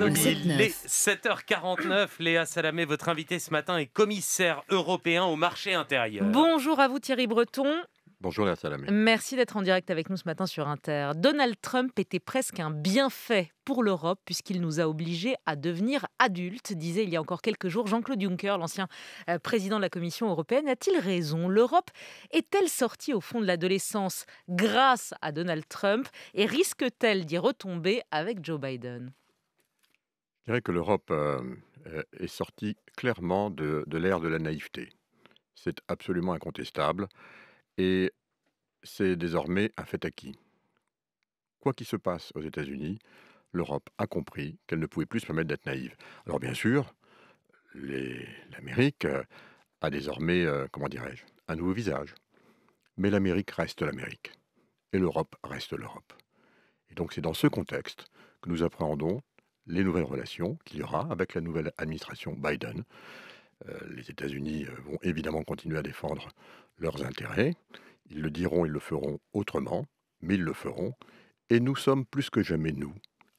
Donc, 7h49. Léa Salamé, votre invité ce matin, est commissaire européen au marché intérieur. Bonjour à vous Thierry Breton. Bonjour Léa Salamé. Merci d'être en direct avec nous ce matin sur Inter. Donald Trump était presque un bienfait pour l'Europe puisqu'il nous a obligés à devenir adultes, disait il y a encore quelques jours Jean-Claude Juncker, l'ancien euh, président de la Commission européenne. A-t-il raison L'Europe est-elle sortie au fond de l'adolescence grâce à Donald Trump et risque-t-elle d'y retomber avec Joe Biden dirais que l'Europe est sortie clairement de, l'ère de la naïveté. C'est absolument incontestable et c'est désormais un fait acquis. Quoi qu'il se passe aux États-Unis, l'Europe a compris qu'elle ne pouvait plus se permettre d'être naïve. Alors bien sûr, l'Amérique a désormais, comment dirais-je, un nouveau visage. Mais l'Amérique reste l'Amérique et l'Europe reste l'Europe. Et donc c'est dans ce contexte que nous appréhendons les nouvelles relations qu'il y aura avec la nouvelle administration Biden. Euh, les États-Unis euh, vont évidemment continuer à défendre leurs intérêts. Ils le diront, ils le feront autrement, mais ils le feront. Et nous sommes plus que jamais, nous,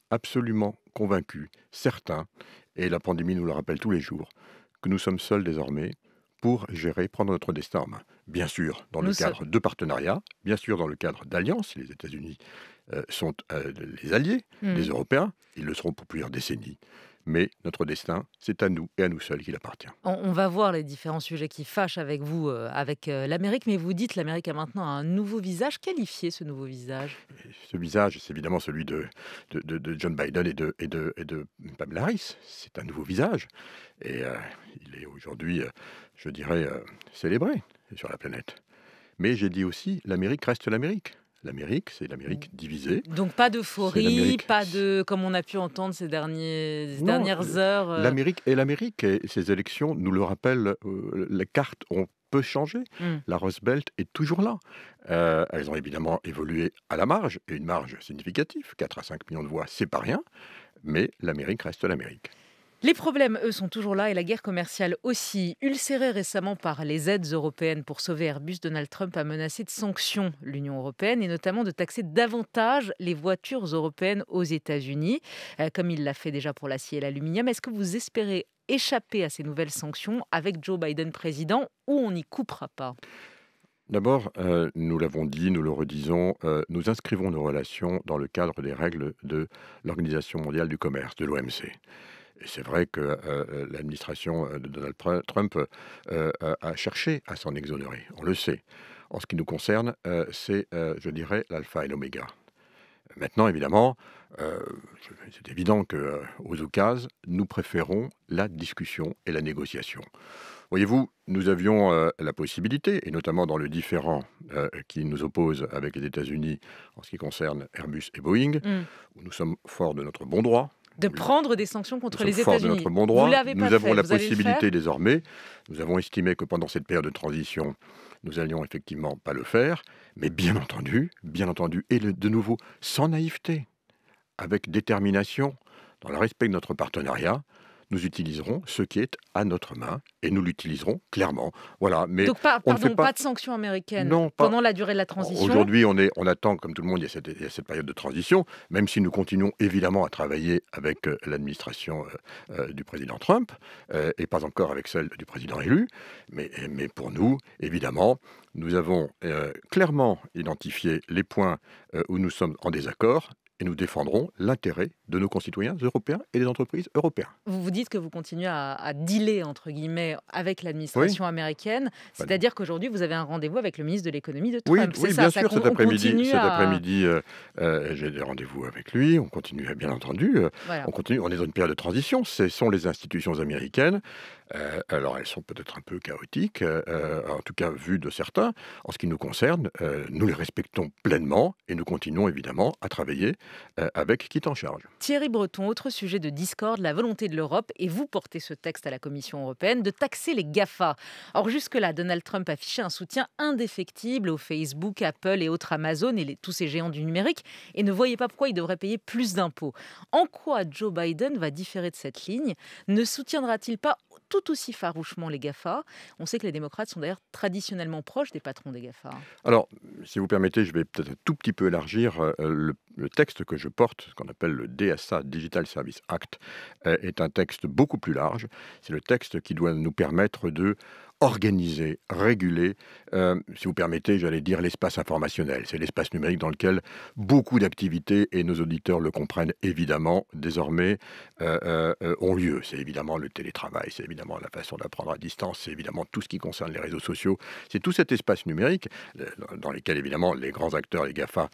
absolument convaincus, certains, et la pandémie nous le rappelle tous les jours, que nous sommes seuls désormais pour gérer, prendre notre destin en main. Bien sûr, dans le cadre de partenariats, bien sûr, dans le cadre d'alliances, les États-Unis euh, sont euh, les alliés des mm. Européens. Ils le seront pour plusieurs décennies mais notre destin, c'est à nous et à nous seuls qu'il appartient. On, va voir les différents sujets qui fâchent avec vous, euh, avec l'Amérique, mais vous dites l'Amérique a maintenant un nouveau visage. Qualifié ce nouveau visage Ce visage, c'est évidemment celui de, de, John Biden et de, et de, et de Pamela Harris. C'est un nouveau visage. Et il est aujourd'hui, je dirais, célébré sur la planète. Mais j'ai dit aussi, l'Amérique reste l'Amérique l'Amérique, c'est l'Amérique mm. divisée. Donc pas d'euphorie, pas de, comme on a pu entendre ces, dernières euh, heures. Euh. L'Amérique est l'Amérique et ces élections nous le rappellent, euh, les cartes. carte on peut changer. Mm. La Rose est toujours là. elles ont évidemment évolué à la marge, et une marge significative, 4 à 5 millions de voix, c'est pas rien, mais l'Amérique reste l'Amérique. Les problèmes, eux, sont toujours là et la guerre commerciale aussi. Ulcérée récemment par les aides européennes pour sauver Airbus, Donald Trump a menacé de sanctions l'Union européenne et notamment de taxer davantage les voitures européennes aux États-Unis, euh, comme il l'a fait déjà pour l'acier et l'aluminium. Est-ce que vous espérez échapper à ces nouvelles sanctions avec Joe Biden président ou on n'y coupera pas D'abord, euh, nous l'avons dit, nous le redisons, euh, nous inscrivons nos relations dans le cadre des règles de l'Organisation mondiale du commerce, de l'OMC. Et c'est vrai que euh, euh, l'administration euh, de Donald Trump a cherché à s'en exonérer, on le sait. En ce qui nous concerne, c'est, je dirais, l'alpha et l'oméga. Maintenant, évidemment, c'est évident que aux nous préférons la discussion et la négociation. Voyez-vous, nous avions la possibilité, et notamment dans le différent qui nous oppose avec les États-Unis en ce qui concerne Airbus et Boeing, mmh. où nous sommes forts de notre bon droit, de prendre des sanctions contre les États-Unis. Bon nous avons la possibilité désormais. Nous avons estimé que pendant cette période de transition, nous allions effectivement pas le faire, mais bien entendu, bien entendu, et de nouveau sans naïveté, avec détermination, dans le respect de notre partenariat, nous utiliserons ce qui est à notre main et nous l'utiliserons clairement. Voilà. Mais Donc, pas, de sanctions américaines pendant la durée de la transition. Aujourd'hui, on, est, on attend, comme tout le monde, il y, a cette, période de transition, même si nous continuons évidemment à travailler avec euh, l'administration euh, euh, du président Trump et pas encore avec celle du président élu. Mais, mais pour nous, évidemment, nous avons clairement identifié les points où nous sommes en désaccord et nous défendrons l'intérêt de nos concitoyens européens et des entreprises européennes. Vous vous dites que vous continuez à, dealer, entre guillemets, avec l'administration américaine, bah, c'est-à-dire qu'aujourd'hui, vous avez un rendez-vous avec le ministre de l'économie de Trump. Oui, bien sûr, cet après-midi, cet après-midi euh, euh, j'ai des rendez-vous avec lui, on continue, bien entendu, euh, on continue, on est dans une période de transition, ce sont les institutions américaines euh, alors elles sont peut-être un peu chaotiques, euh, euh, en tout cas vu de certains. En ce qui nous concerne, nous les respectons pleinement et nous continuons évidemment à travailler avec qui t'en charge. Thierry Breton, autre sujet de discorde, la volonté de l'Europe, et vous portez ce texte à la Commission européenne, de taxer les GAFA. Or jusque-là, Donald Trump affichait un soutien indéfectible aux Facebook, Apple et autres Amazon et tous ces géants du numérique, et ne voyait pas pourquoi il devrait payer plus d'impôts. En quoi Joe Biden va différer de cette ligne Ne soutiendra-t-il pas tout aussi farouchement les GAFA. On sait que les démocrates sont d'ailleurs traditionnellement proches des patrons des GAFA. Alors, si vous permettez, je vais peut-être un tout petit peu élargir euh, le, le texte que je porte, ce qu'on appelle le DSA, Digital Service Act, euh, est un texte beaucoup plus large. C'est le texte qui doit nous permettre de organiser, réguler, euh, si vous permettez, j'allais dire l'espace informationnel. C'est l'espace numérique dans lequel beaucoup d'activités, et nos auditeurs le comprennent évidemment désormais, euh, ont lieu. C'est évidemment le télétravail, c'est évidemment la façon d'apprendre à distance, c'est évidemment tout ce qui concerne les réseaux sociaux. C'est tout cet espace numérique dans lequel évidemment les grands acteurs, les GAFA,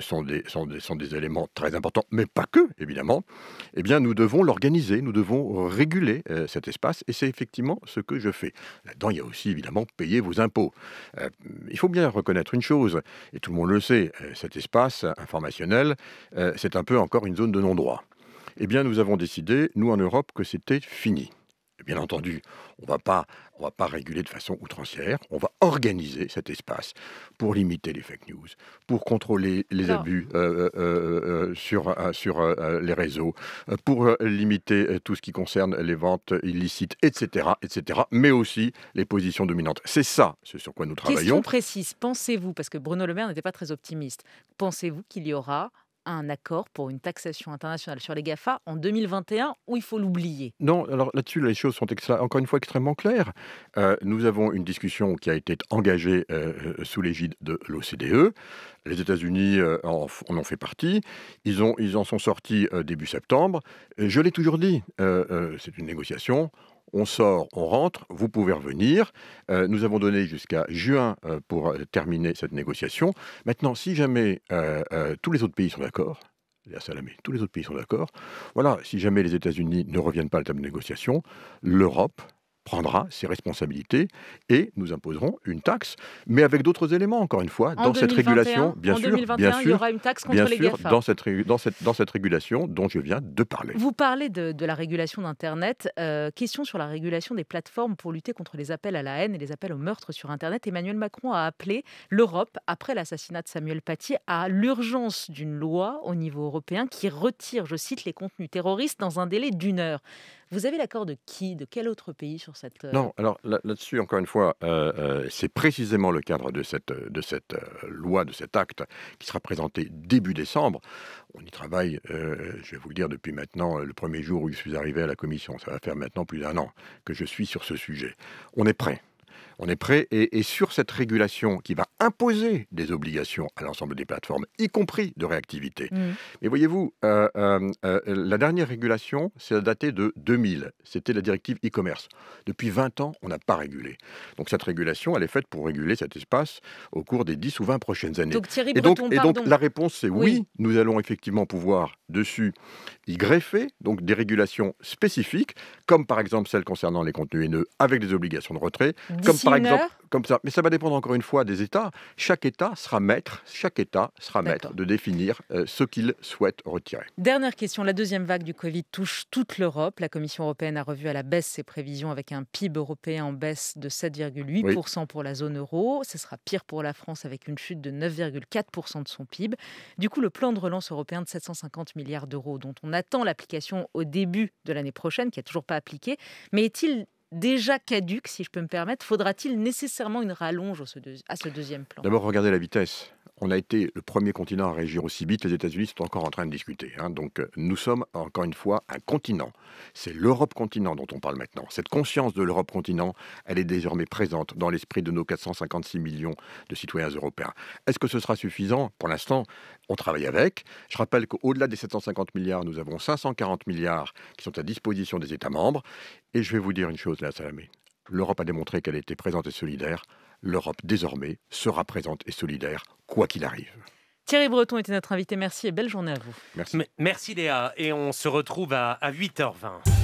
sont, des, sont des, des éléments très importants, mais pas que, évidemment, eh bien, nous devons l'organiser, nous devons réguler euh, cet espace, et c'est effectivement ce que je fais. Là-dedans, il y a aussi, évidemment, payer vos impôts. Euh, il faut bien reconnaître une chose, et tout le monde le sait, euh, cet espace informationnel, c'est un peu encore une zone de non-droit. Eh bien, nous avons décidé, nous en Europe, que c'était fini bien entendu, on ne va pas réguler de façon outrancière, on va organiser cet espace pour limiter les fake news, pour contrôler les abus euh, euh, euh, sur, sur les réseaux, pour limiter tout ce qui concerne les ventes illicites, etc., etc., mais aussi les positions dominantes. C'est ça, ce sur quoi nous travaillons. Question précise, pensez-vous, parce que Bruno Le Maire n'était pas très optimiste, pensez-vous qu'il y aura un accord pour une taxation internationale sur les GAFA en 2021 ou il faut l'oublier Non, alors là-dessus, les choses sont encore une fois extrêmement claires. Euh, nous avons une discussion qui a été engagée euh, euh, sous l'égide de l'OCDE. Les États-Unis en, ont fait partie. Ils, ont, ils en sont sortis début septembre. je l'ai toujours dit, c'est une négociation on sort, on rentre, vous pouvez revenir. Euh, nous avons donné jusqu'à juin euh, pour euh, terminer cette négociation. Maintenant, si jamais tous les autres pays sont d'accord, tous les autres pays sont d'accord, voilà, si jamais les États-Unis ne reviennent pas à la table de négociation, l'Europe, prendra ses responsabilités et nous imposerons une taxe, mais avec d'autres éléments, encore une fois, dans cette régulation, bien en sûr, 2021, sûr, il y aura une taxe contre les sûr, dans cette, dans, cette, dans cette régulation dont je viens de parler. Vous parlez de, la régulation d'Internet. Euh, question sur la régulation des plateformes pour lutter contre les appels à la haine et les appels au meurtre sur Internet. Emmanuel Macron a appelé l'Europe, après l'assassinat de Samuel Paty, à l'urgence d'une loi au niveau européen qui retire, je cite, les contenus terroristes dans un délai d'une heure. Vous avez l'accord de qui De quel autre pays sur cette... Euh, non, alors là-dessus, encore une fois, euh, euh, c'est précisément le cadre de cette, de cette loi, de cet acte, qui sera présenté début décembre. On y travaille, je vais vous le dire, depuis maintenant, le premier jour où je suis arrivé à la commission. Ça va faire maintenant plus d'un an que je suis sur ce sujet. On est prêt on est prêt. Et, sur cette régulation qui va imposer des obligations à l'ensemble des plateformes, y compris de réactivité. Mm. Mais voyez-vous, euh, euh, euh, la dernière régulation, c'est datée de 2000. C'était la directive e-commerce. Depuis 20 ans, on n'a pas régulé. Donc cette régulation, elle est faite pour réguler cet espace au cours des 10 ou 20 prochaines années. Donc Thierry et donc, et donc la réponse, c'est oui. nous allons effectivement pouvoir dessus y greffer donc des régulations spécifiques, comme par exemple celle concernant les contenus haineux avec des obligations de retrait, comme par exemple, comme ça. Mais ça va dépendre encore une fois des États. Chaque État sera maître, chaque État sera maître de définir euh, ce qu'il souhaite retirer. Dernière question. La deuxième vague du Covid touche toute l'Europe. La Commission européenne a revu à la baisse ses prévisions avec un PIB européen en baisse de 7,8% pour la zone euro. Ce sera pire pour la France avec une chute de 9,4% de son PIB. Du coup, le plan de relance européen de 750 milliards d'euros dont on attend l'application au début de l'année prochaine, qui n'est toujours pas appliqué, mais est-il déjà caduc, si je peux me permettre, faudra-t-il nécessairement une rallonge à ce deuxième plan D'abord, regardez la vitesse on a été le premier continent à régir aussi vite. Les États-Unis sont encore en train de discuter. Hein. Donc euh, nous sommes encore une fois un continent. C'est l'Europe continent dont on parle maintenant. Cette conscience de l'Europe continent, elle est désormais présente dans l'esprit de nos 456 millions de citoyens européens. Est-ce que ce sera suffisant Pour l'instant, on travaille avec. Je rappelle qu'au-delà des 750 milliards, nous avons 540 milliards qui sont à disposition des États membres. Et je vais vous dire une chose, là, Salamé. L'Europe a démontré qu'elle était présente et solidaire l'Europe désormais sera présente et solidaire, quoi qu'il arrive. Thierry Breton était notre invité, merci et belle journée à vous. Merci, merci Léa, et on se retrouve à 8h20.